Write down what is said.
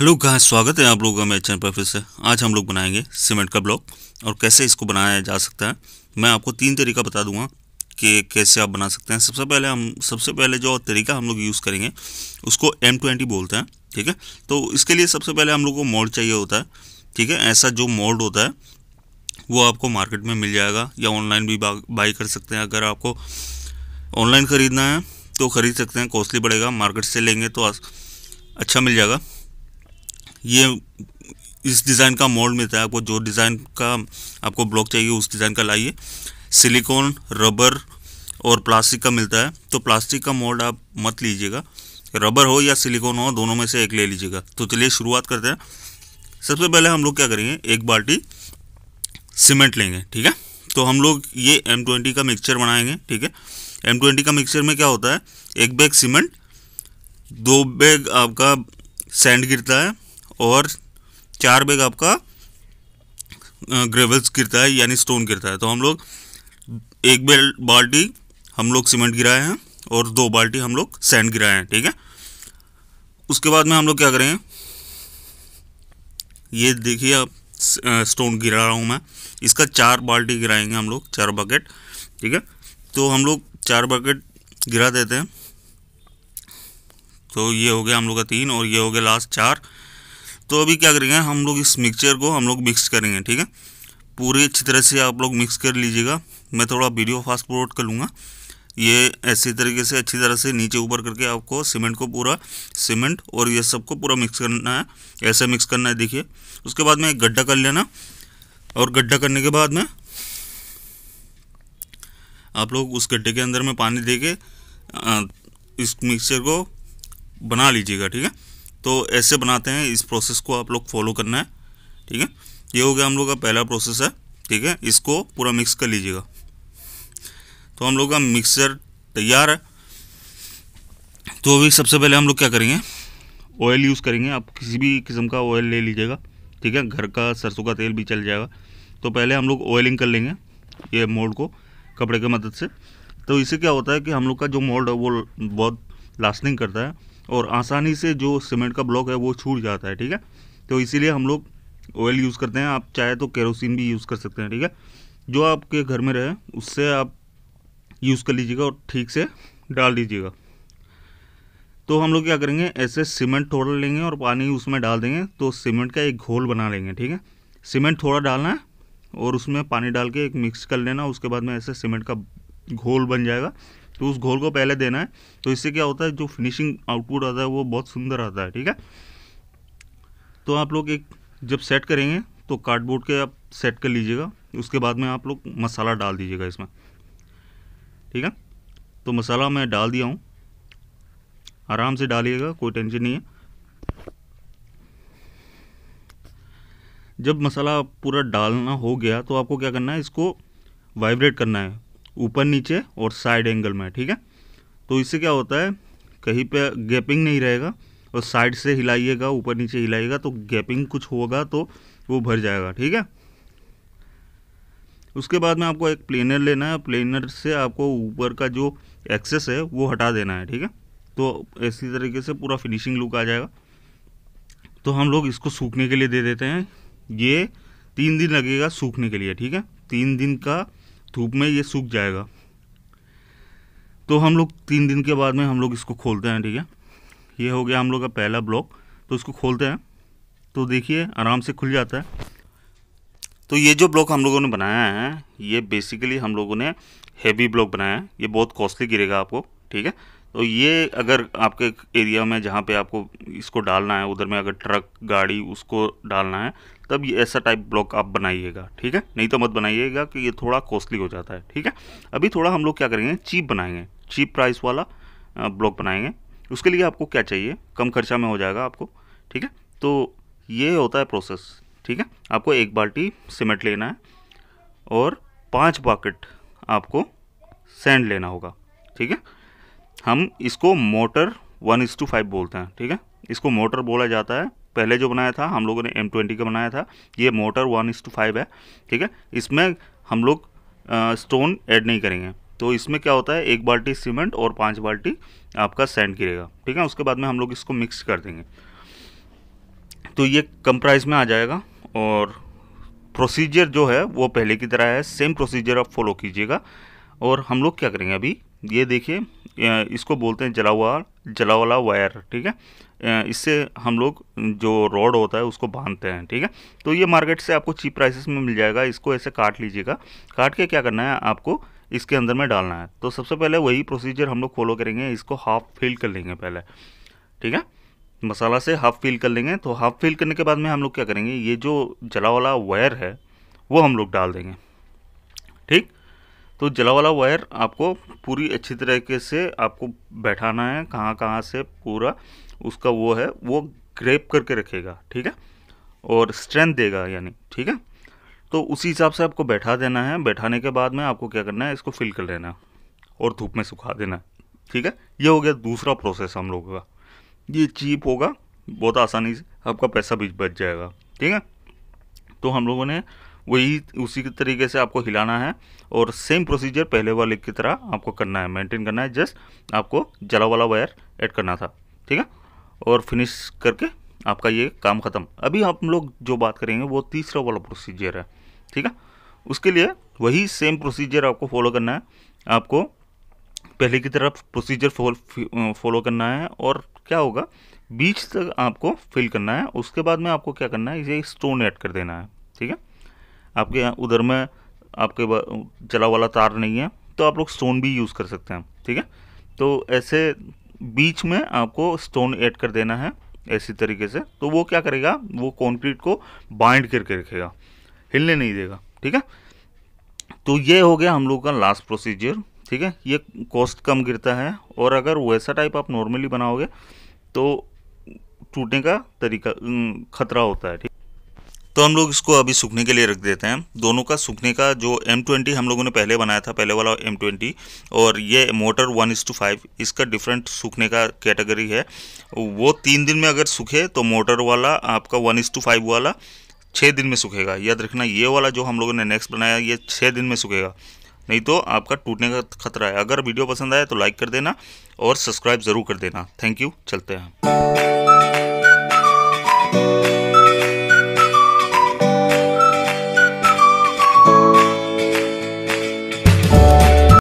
hello कहाँ स्वागत है आप लोगों का मेरे चैनल पर फिर से आज हम लोग बनाएंगे सीमेंट का ब्लॉक और कैसे इसको बनाया जा सकता है मैं आपको तीन तरीका बता दूंगा कि कैसे आप बना सकते हैं सबसे पहले हम सबसे पहले जो तरीका हम लोग यूज़ करेंगे उसको एम ट्वेंटी बोलते हैं ठीक है तो इसके लिए सबसे पहले हम लोग को मोल्ड चाहिए होता है ठीक है ऐसा जो मोल्ड होता है वो आपको मार्केट में मिल जाएगा या ऑनलाइन भी बाई कर सकते हैं अगर आपको ऑनलाइन ख़रीदना है तो ख़रीद सकते हैं कॉस्टली पड़ेगा मार्केट से लेंगे तो अच्छा मिल जाएगा ये इस डिज़ाइन का मोल्ड मिलता है आपको जो डिज़ाइन का आपको ब्लॉक चाहिए उस डिज़ाइन का लाइए सिलिकॉन रबर और प्लास्टिक का मिलता है तो प्लास्टिक का मोल्ड आप मत लीजिएगा रबर हो या सिलिकॉन हो दोनों में से एक ले लीजिएगा तो चलिए शुरुआत करते हैं सबसे पहले हम लोग क्या करेंगे एक बाल्टी सीमेंट लेंगे ठीक है तो हम लोग ये एम ट्वेंटी का मिक्सचर बनाएंगे ठीक है एम ट्वेंटी का मिक्सचर में क्या होता है एक बैग सीमेंट दो बैग आपका सैंड गिरता है और चार बैग आपका ग्रेवल्स गिरता है यानी स्टोन गिरता है तो हम लोग एक बेल बाल्टी हम लोग सीमेंट गिराए हैं और दो बाल्टी हम लोग सैंड गिराए हैं ठीक है उसके बाद में हम लोग क्या करें ये देखिए आप स्टोन गिरा रहा हूँ मैं इसका चार बाल्टी गिराएंगे हम लोग चार बकेट ठीक है तो हम लोग चार बकेट गिरा देते हैं तो ये हो गया हम लोग का तीन और ये हो गया लास्ट चार तो अभी क्या करेंगे हम लोग इस मिक्सचर को हम लोग मिक्स करेंगे ठीक है पूरी अच्छी तरह से आप लोग मिक्स कर लीजिएगा मैं थोड़ा वीडियो फास्ट फॉरवर्ड कर लूँगा ये ऐसी तरीके से अच्छी तरह से नीचे ऊपर करके आपको सीमेंट को पूरा सीमेंट और ये सबको पूरा मिक्स करना है ऐसे मिक्स करना है देखिए उसके बाद में एक गड्ढा कर लेना और गड्ढा करने के बाद में आप लोग उस गड्ढे के अंदर में पानी दे के इस मिक्सचर को बना लीजिएगा ठीक है तो ऐसे बनाते हैं इस प्रोसेस को आप लोग फॉलो करना है ठीक है ये हो गया हम लोग का पहला प्रोसेस है ठीक है इसको पूरा मिक्स कर लीजिएगा तो हम लोग का मिक्सर तैयार है तो अभी सबसे पहले हम लोग क्या करेंगे ऑयल यूज़ करेंगे आप किसी भी किस्म का ऑयल ले लीजिएगा ठीक है घर का सरसों का तेल भी चल जाएगा तो पहले हम लोग ऑयलिंग कर लेंगे ये मोल्ड को कपड़े की मदद से तो इससे क्या होता है कि हम लोग का जो मोल्ड है वो बहुत लास्टिंग करता है और आसानी से जो सीमेंट का ब्लॉक है वो छूट जाता है ठीक है तो इसीलिए हम लोग ऑयल यूज़ करते हैं आप चाहे तो केरोसिन भी यूज़ कर सकते हैं ठीक है जो आपके घर में रहे उससे आप यूज़ कर लीजिएगा और ठीक से डाल दीजिएगा तो हम लोग क्या करेंगे ऐसे सीमेंट थोड़ा लेंगे और पानी उसमें डाल देंगे तो सीमेंट का एक घोल बना लेंगे ठीक है सीमेंट थोड़ा डालना है और उसमें पानी डाल के एक मिक्स कर लेना उसके बाद में ऐसे सीमेंट का घोल बन जाएगा तो उस घोल को पहले देना है तो इससे क्या होता है जो फिनिशिंग आउटपुट आता है वो बहुत सुंदर आता है ठीक है तो आप लोग एक जब सेट करेंगे तो कार्डबोर्ड के आप सेट कर लीजिएगा उसके बाद में आप लोग मसाला डाल दीजिएगा इसमें ठीक है तो मसाला मैं डाल दिया हूँ आराम से डालिएगा कोई टेंशन नहीं है जब मसाला पूरा डालना हो गया तो आपको क्या करना है इसको वाइब्रेट करना है ऊपर नीचे और साइड एंगल में ठीक है तो इससे क्या होता है कहीं पे गैपिंग नहीं रहेगा और साइड से हिलाइएगा ऊपर नीचे हिलाइएगा तो गैपिंग कुछ होगा तो वो भर जाएगा ठीक है उसके बाद में आपको एक प्लेनर लेना है प्लेनर से आपको ऊपर का जो एक्सेस है वो हटा देना है ठीक है तो इसी तरीके से पूरा फिनिशिंग लुक आ जाएगा तो हम लोग इसको सूखने के लिए दे देते हैं ये तीन दिन लगेगा सूखने के लिए ठीक है तीन दिन का धूप में ये सूख जाएगा तो हम लोग तीन दिन के बाद में हम लोग इसको खोलते हैं ठीक है ये हो गया हम लोग का पहला ब्लॉक तो इसको खोलते हैं तो देखिए आराम से खुल जाता है तो ये जो ब्लॉक हम लोगों ने बनाया है ये बेसिकली हम लोगों ने हैवी ब्लॉक बनाया है ये बहुत कॉस्टली गिरेगा आपको ठीक है तो ये अगर आपके एरिया में जहाँ पे आपको इसको डालना है उधर में अगर ट्रक गाड़ी उसको डालना है तब ये ऐसा टाइप ब्लॉक आप बनाइएगा ठीक है नहीं तो मत बनाइएगा कि ये थोड़ा कॉस्टली हो जाता है ठीक है अभी थोड़ा हम लोग क्या करेंगे चीप बनाएंगे चीप प्राइस वाला ब्लॉक बनाएंगे उसके लिए आपको क्या चाहिए कम खर्चा में हो जाएगा आपको ठीक है तो ये होता है प्रोसेस ठीक है आपको एक बाल्टी सीमेंट लेना है और पाँच बाकेट आपको सैंड लेना होगा ठीक है हम इसको mortar one is to five बोलते हैं ठीक है इसको मोटर बोला जाता है पहले जो बनाया था हम लोगों ने एम ट्वेंटी का बनाया था ये mortar one is to five है ठीक है इसमें हम लोग स्टोन ऐड नहीं करेंगे तो इसमें क्या होता है एक बाल्टी सीमेंट और पाँच बाल्टी आपका सैंड गिरेगा ठीक है उसके बाद में हम लोग इसको मिक्स कर देंगे तो ये कम प्राइस में आ जाएगा और प्रोसीजर जो है वो पहले की तरह है सेम प्रोसीजर आप फॉलो कीजिएगा और हम लोग क्या करेंगे अभी ये देखिए इसको बोलते हैं जला हुआ जला वाला वायर ठीक है इससे हम लोग जो रॉड होता है उसको बांधते हैं ठीक है तो ये मार्केट से आपको चीप प्राइसेस में मिल जाएगा इसको ऐसे काट लीजिएगा काट के क्या करना है आपको इसके अंदर में डालना है तो सबसे पहले वही प्रोसीजर हम लोग फॉलो करेंगे इसको हाफ फिल कर लेंगे पहले ठीक है मसाला से हाफ फिल कर लेंगे तो हाफ फिल करने के बाद में हम लोग क्या करेंगे ये जो जला वाला वायर है वो हम लोग डाल देंगे ठीक तो जला वाला वायर आपको पूरी अच्छी तरीके से आपको बैठाना है कहाँ कहाँ से पूरा उसका वो है वो ग्रेप करके रखेगा ठीक है और स्ट्रेंथ देगा यानी ठीक है तो उसी हिसाब से आपको बैठा देना है बैठाने के बाद में आपको क्या करना है इसको फिल कर लेना और धूप में सुखा देना ठीक है ये हो गया दूसरा प्रोसेस हम लोगों का ये चीप होगा बहुत आसानी से आपका पैसा भी बच जाएगा ठीक है तो हम लोगों ने वही उसी के तरीके से आपको हिलाना है और सेम प्रोसीजर पहले वाले की तरह आपको करना है मेंटेन करना है जस्ट आपको जला वाला वायर ऐड करना था ठीक है और फिनिश करके आपका ये काम ख़त्म अभी हम लोग जो बात करेंगे वो तीसरा वाला प्रोसीजर है ठीक है उसके लिए वही सेम प्रोसीजर आपको फॉलो करना है आपको पहले की तरफ प्रोसीजर फॉलो करना है और क्या होगा बीच तक आपको फिल करना है उसके बाद में आपको क्या करना है इसे स्टोन ऐड कर देना है ठीक है आपके उधर में आपके जला वाला तार नहीं है तो आप लोग स्टोन भी यूज़ कर सकते हैं ठीक है तो ऐसे बीच में आपको स्टोन ऐड कर देना है ऐसी तरीके से तो वो क्या करेगा वो कॉन्क्रीट को बाइंड करके रखेगा हिलने नहीं देगा ठीक है तो ये हो गया हम लोग का लास्ट प्रोसीजर ठीक है ये कॉस्ट कम गिरता है और अगर वैसा टाइप आप नॉर्मली बनाओगे तो टूटने का तरीका खतरा होता है ठीक तो हम लोग इसको अभी सूखने के लिए रख देते हैं दोनों का सूखने का जो एम ट्वेंटी हम लोगों ने पहले बनाया था पहले वाला एम ट्वेंटी और ये mortar one is to five इसका डिफरेंट सूखने का कैटेगरी है वो तीन दिन में अगर सूखे तो मोटर वाला आपका वन इज टू फाइव वाला छः दिन में सूखेगा याद रखना ये वाला जो हम लोगों ने नेक्स्ट बनाया ये छः दिन में सूखेगा नहीं तो आपका टूटने का खतरा है अगर वीडियो पसंद आए तो लाइक कर देना और सब्सक्राइब ज़रूर कर देना थैंक यू चलते हैं